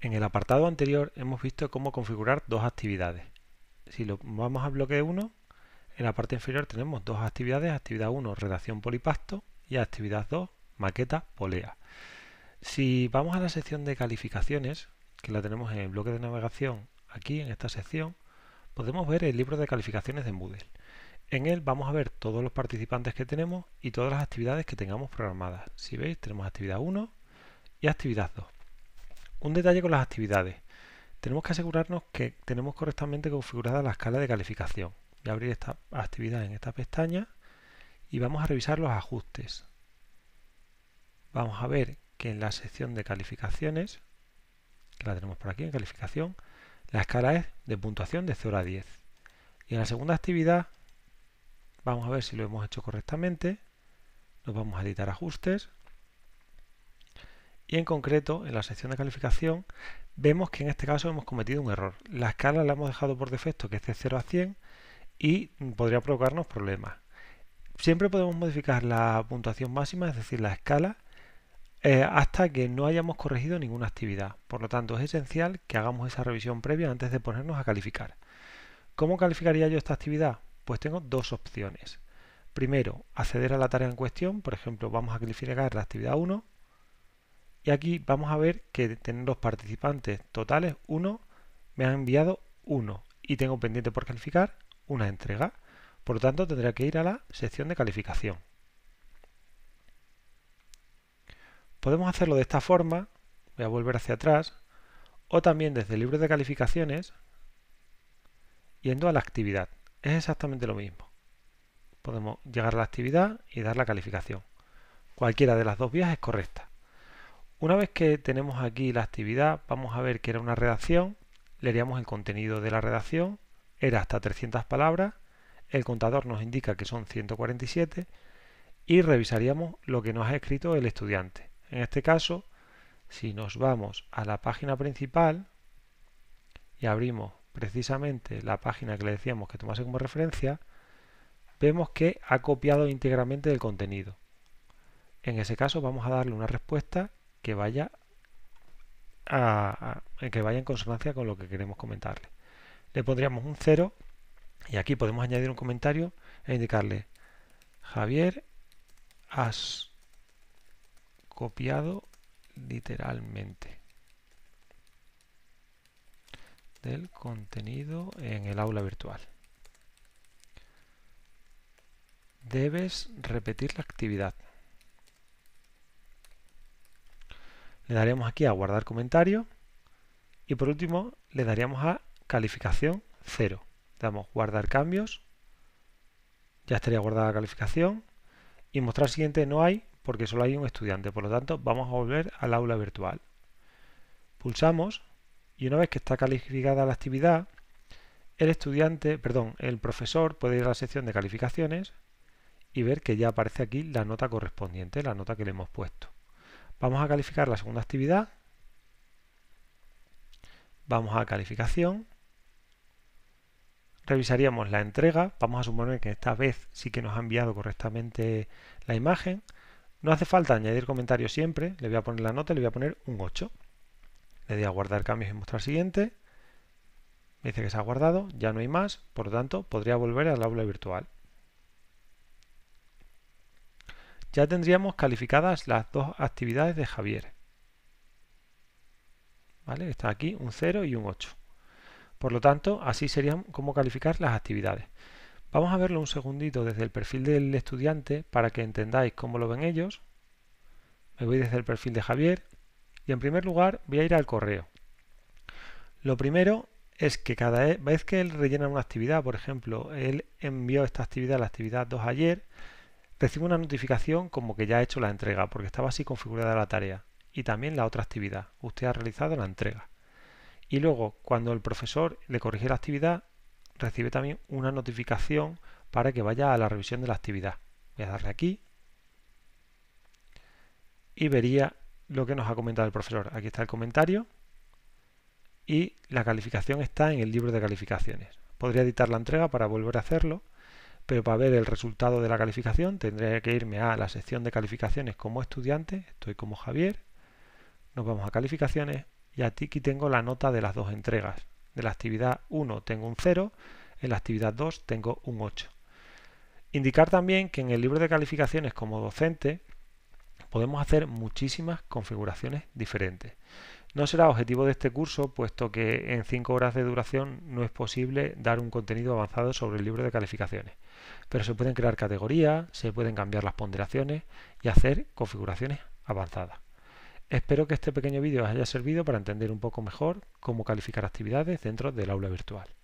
En el apartado anterior hemos visto cómo configurar dos actividades. Si lo, vamos al bloque 1, en la parte inferior tenemos dos actividades, actividad 1, redacción polipasto, y actividad 2, maqueta polea. Si vamos a la sección de calificaciones, que la tenemos en el bloque de navegación, aquí en esta sección, podemos ver el libro de calificaciones de Moodle. En él vamos a ver todos los participantes que tenemos y todas las actividades que tengamos programadas. Si veis, tenemos actividad 1 y actividad 2. Un detalle con las actividades. Tenemos que asegurarnos que tenemos correctamente configurada la escala de calificación. Voy a abrir esta actividad en esta pestaña y vamos a revisar los ajustes. Vamos a ver que en la sección de calificaciones, que la tenemos por aquí en calificación, la escala es de puntuación de 0 a 10. Y en la segunda actividad, vamos a ver si lo hemos hecho correctamente. Nos vamos a editar ajustes, y en concreto, en la sección de calificación, vemos que en este caso hemos cometido un error. La escala la hemos dejado por defecto que es de 0 a 100 y podría provocarnos problemas. Siempre podemos modificar la puntuación máxima, es decir, la escala, eh, hasta que no hayamos corregido ninguna actividad. Por lo tanto, es esencial que hagamos esa revisión previa antes de ponernos a calificar. ¿Cómo calificaría yo esta actividad? Pues tengo dos opciones. Primero, acceder a la tarea en cuestión, por ejemplo, vamos a calificar la actividad 1 y aquí vamos a ver que tener los participantes totales 1 me han enviado 1 y tengo pendiente por calificar una entrega. Por lo tanto, tendré que ir a la sección de calificación. Podemos hacerlo de esta forma, voy a volver hacia atrás, o también desde el libro de calificaciones yendo a la actividad. Es exactamente lo mismo. Podemos llegar a la actividad y dar la calificación. Cualquiera de las dos vías es correcta. Una vez que tenemos aquí la actividad, vamos a ver que era una redacción, leeríamos el contenido de la redacción, era hasta 300 palabras, el contador nos indica que son 147 y revisaríamos lo que nos ha escrito el estudiante. En este caso, si nos vamos a la página principal y abrimos precisamente la página que le decíamos que tomase como referencia, vemos que ha copiado íntegramente el contenido. En ese caso vamos a darle una respuesta que vaya a, que vaya en consonancia con lo que queremos comentarle. Le pondríamos un 0 y aquí podemos añadir un comentario e indicarle Javier has copiado literalmente del contenido en el aula virtual. Debes repetir la actividad. Le daríamos aquí a guardar comentario. Y por último, le daríamos a calificación 0. Damos guardar cambios. Ya estaría guardada la calificación. Y mostrar siguiente no hay porque solo hay un estudiante. Por lo tanto, vamos a volver al aula virtual. Pulsamos y una vez que está calificada la actividad, el estudiante, perdón, el profesor puede ir a la sección de calificaciones y ver que ya aparece aquí la nota correspondiente, la nota que le hemos puesto. Vamos a calificar la segunda actividad. Vamos a calificación. Revisaríamos la entrega. Vamos a suponer que esta vez sí que nos ha enviado correctamente la imagen. No hace falta añadir comentarios siempre. Le voy a poner la nota le voy a poner un 8. Le doy a guardar cambios y mostrar siguiente. Me dice que se ha guardado. Ya no hay más. Por lo tanto, podría volver al aula virtual. Ya tendríamos calificadas las dos actividades de Javier. ¿Vale? Está aquí un 0 y un 8. Por lo tanto, así serían como calificar las actividades. Vamos a verlo un segundito desde el perfil del estudiante para que entendáis cómo lo ven ellos. Me voy desde el perfil de Javier y en primer lugar voy a ir al correo. Lo primero es que cada e-, vez que él rellena una actividad, por ejemplo, él envió esta actividad, la actividad 2 ayer, Recibe una notificación como que ya ha hecho la entrega, porque estaba así configurada la tarea, y también la otra actividad, usted ha realizado la entrega. Y luego, cuando el profesor le corrige la actividad, recibe también una notificación para que vaya a la revisión de la actividad. Voy a darle aquí y vería lo que nos ha comentado el profesor. Aquí está el comentario y la calificación está en el libro de calificaciones. Podría editar la entrega para volver a hacerlo pero para ver el resultado de la calificación tendré que irme a la sección de calificaciones como estudiante, estoy como Javier, nos vamos a calificaciones y aquí tengo la nota de las dos entregas. De la actividad 1 tengo un 0, en la actividad 2 tengo un 8. Indicar también que en el libro de calificaciones como docente podemos hacer muchísimas configuraciones diferentes. No será objetivo de este curso, puesto que en 5 horas de duración no es posible dar un contenido avanzado sobre el libro de calificaciones, pero se pueden crear categorías, se pueden cambiar las ponderaciones y hacer configuraciones avanzadas. Espero que este pequeño vídeo os haya servido para entender un poco mejor cómo calificar actividades dentro del aula virtual.